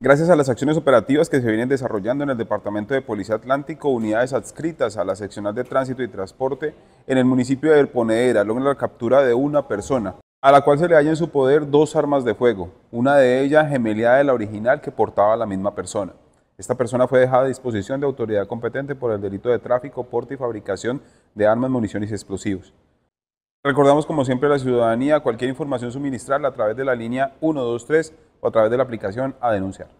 Gracias a las acciones operativas que se vienen desarrollando en el Departamento de Policía Atlántico, unidades adscritas a la seccional de tránsito y transporte en el municipio de El Ponedera logran la captura de una persona, a la cual se le hallan en su poder dos armas de fuego, una de ellas gemelada de la original que portaba la misma persona. Esta persona fue dejada a disposición de autoridad competente por el delito de tráfico, porte y fabricación de armas, municiones y explosivos. Recordamos como siempre a la ciudadanía cualquier información suministrarla a través de la línea 123 a través de la aplicación a denunciar.